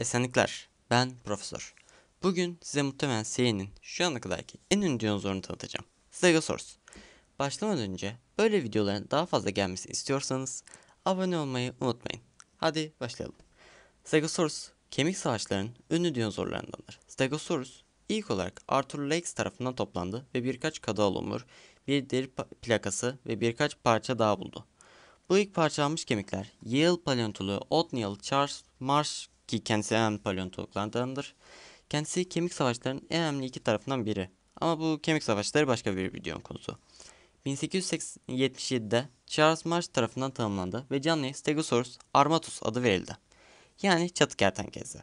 Esenlikler, ben Profesör. Bugün size muhtemelen serinin şu ana kadarki en ünlü dinozorunu tanıtacağım. Stegosaurus. Başlamadan önce böyle videoların daha fazla gelmesini istiyorsanız abone olmayı unutmayın. Hadi başlayalım. Stegosaurus, kemik savaşlarının ünlü dinozorlarındandır. Stegosaurus, ilk olarak Arthur Lakes tarafından toplandı ve birkaç kadal omur, bir deri plakası ve birkaç parça daha buldu. Bu ilk parçalanmış kemikler Yale paleontoloğu Otniel Charles Marsh ki kendisi en önemli paleontologlardandır. Kendisi kemik savaşlarının en önemli iki tarafından biri. Ama bu kemik savaşları başka bir videonun konusu. 1877'de Charles Marsh tarafından tanımlandı ve canlı Stegosaurus armatus adı verildi. Yani çatı kertenkelesi.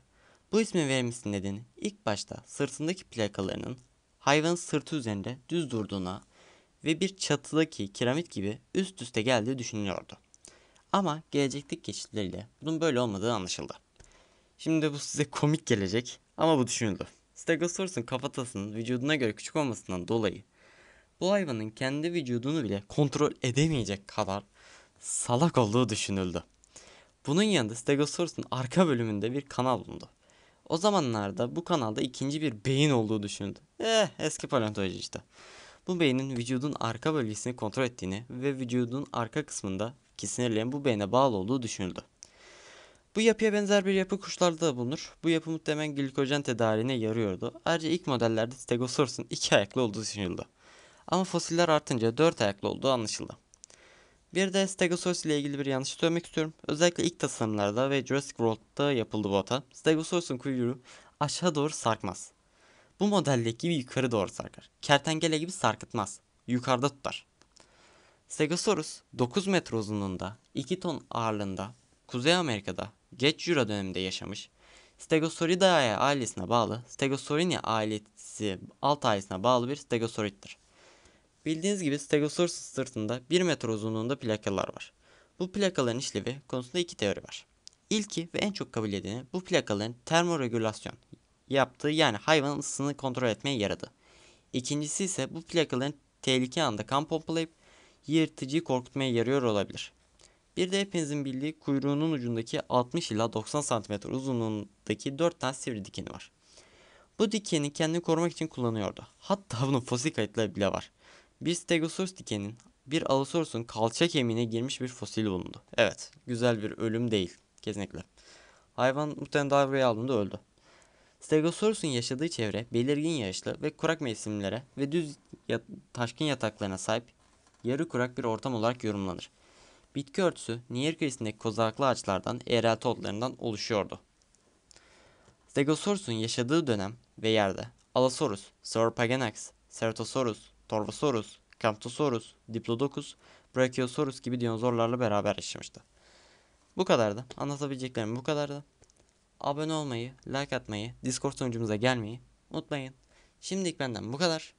Bu ismin vermesinin nedeni ilk başta sırtındaki plakalarının hayvanın sırtı üzerinde düz durduğuna ve bir çatıdaki kiramit gibi üst üste geldiği düşünülüyordu. Ama gelecekteki keşifleriyle bunun böyle olmadığı anlaşıldı. Şimdi bu size komik gelecek ama bu düşünüldü. Stegosaurus'un kafatasının vücuduna göre küçük olmasından dolayı bu hayvanın kendi vücudunu bile kontrol edemeyecek kadar salak olduğu düşünüldü. Bunun yanında Stegosaurus'un arka bölümünde bir kanal bulundu. O zamanlarda bu kanalda ikinci bir beyin olduğu düşünüldü. Eh eski paleontoloji işte. Bu beynin vücudun arka bölgesini kontrol ettiğini ve vücudun arka kısmında ki sinirlerin bu beyne bağlı olduğu düşünüldü. Bu yapıya benzer bir yapı kuşlarda da bulunur. Bu yapı muhtemelen glikojen tedariğine yarıyordu. Ayrıca ilk modellerde Stegosaurus'un iki ayaklı olduğu düşünüldü. Ama fosiller artınca dört ayaklı olduğu anlaşıldı. Bir de Stegosaurus ile ilgili bir yanlış söylemek istiyorum. Özellikle ilk tasarımlarda ve Jurassic World'da yapıldı bu hata. Stegosaurus'un kuyruğu aşağı doğru sarkmaz. Bu modeldeki gibi yukarı doğru sarkar. Kertenkele gibi sarkıtmaz. Yukarıda tutar. Stegosaurus 9 metre uzunluğunda, 2 ton ağırlığında Kuzey Amerika'da geç Jura döneminde yaşamış. Stegosauridae ailesine bağlı, Stegosaurini ailesi alt ailesine bağlı bir stegosorittir. Bildiğiniz gibi Stegosaurus sırtında 1 metre uzunluğunda plakalar var. Bu plakaların işlevi konusunda iki teori var. İlki ve en çok kabul edileni bu plakaların termoregülasyon yaptığı yani hayvanın ısısını kontrol etmeye yaradı. İkincisi ise bu plakaların tehlike anda kan pompalayıp yırtıcıyı korkutmaya yarıyor olabilir. Bir de hepinizin bildiği kuyruğunun ucundaki 60 ila 90 cm uzunluğundaki 4 tane sivri dikeni var. Bu dikeni kendini korumak için kullanıyordu. Hatta bunun fosil kayıtları bile var. Bir Stegosaurus dikenin bir Allosaurus'un kalça kemiğine girmiş bir fosil bulundu. Evet, güzel bir ölüm değil. Kesinlikle. Hayvan muhtemelen davreye aldığında öldü. Stegosaurus'un yaşadığı çevre belirgin yağışlı ve kurak mevsimlere ve düz ya taşkın yataklarına sahip yarı kurak bir ortam olarak yorumlanır. Bitki örtüsü nehir kıyısındaki kozalaklı ağaçlardan eğrelti otlarından oluşuyordu. Stegosaurus'un yaşadığı dönem ve yerde Allosaurus, Sauropaganax, Ceratosaurus, Torvosaurus, Camptosaurus, Diplodocus, Brachiosaurus gibi dinozorlarla beraber yaşamıştı. Bu kadardı. Anlatabileceklerim bu kadardı. Abone olmayı, like atmayı, Discord sunucumuza gelmeyi unutmayın. Şimdilik benden bu kadar.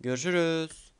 Görüşürüz.